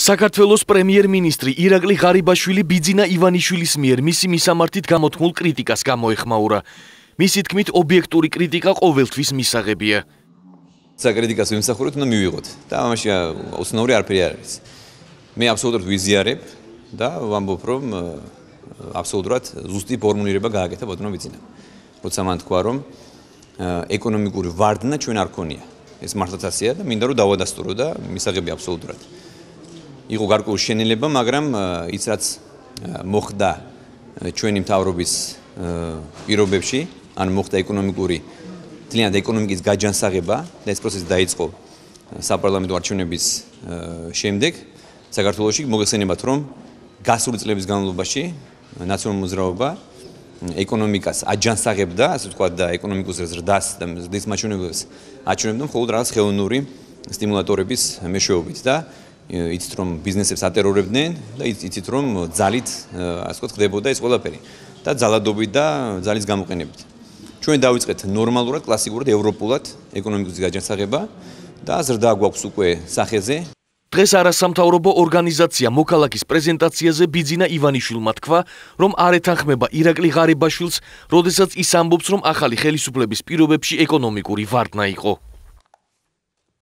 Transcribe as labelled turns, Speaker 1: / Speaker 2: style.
Speaker 1: საქართველოს პრემიერ-მინისტრი ირაკლი ღარიბაშვილი ბიძინა ივანიშვილის მიერ მისი მისამართით გამოთქმულ კრიტიკას გამოეხმაურა. მისი თქმით, ობიექტური კრიტიკა ყოველთვის მისაღებია.
Speaker 2: ცა კრიტიკას ვიმსახურებთ, უნდა მივიღოთ. და ამაში უცნაური არაფერი არ არის. მე აბსოლუტურად ვიზიარებ და ვამბობ, რომ აბსოლუტურად ზუსტი ფორმულირება გააკეთა ბოტონო ბიძინა. როცა მან თქვა, რომ ეკონომიკური ვარდნა ჩვენ არ ქონია. ეს მართლაც ასეა და მინდა რომ დავადასტურო და მისაღები აბსოლუტურად. იყო გარკვეულ შენელება, მაგრამ э, ის რაც э, მოხდა э, ჩვენი მთავრობის პირობებში, ან მოხდა ეკონომიკური ძალიან ეკონომიკის გაჯანსაღება და ეს პროცესი დაიწყო საპარლამენტო არჩევნების შემდეგ საქართველოში მოგხსენებათ რომ გასული წლების განმავლობაში ნაციონალური მოძრაობა ეკონომიკას აჯანსაღებდა, ასე თქვა და ეკონომიკურ ზრდას და ზრდის მაჩვენებლებს აჩვენებდა მხოლოდ რაღაც ხელოვნური სტიმულატორების მეშვეობით და იცით რომ ბიზნესებს ატერორებდნენ და იცით რომ ძალით ასე ვთქვათ ხდებოდა ეს ყველაფერი და ძალადობით და ძალის გამოყენებით ჩვენ დავიწყეთ ნორმალურად კლასიკურად ევროპულად ეკონომიკის გაჯანსაღება და ზრდა გვაქვს უკვე სახეზე დღეს არასამთავრობო
Speaker 1: ორგანიზაცია მოქალაქის პრეზენტაციაზე ბიძინა ივანიშვილმა თქვა, რომ არ ეთანხმება ირაკლი ღარიბაშვილს, როდესაც ის ამბობს, რომ ახალი ხელისუფლების პირობებში ეკონომიკური ვარდნა იყო.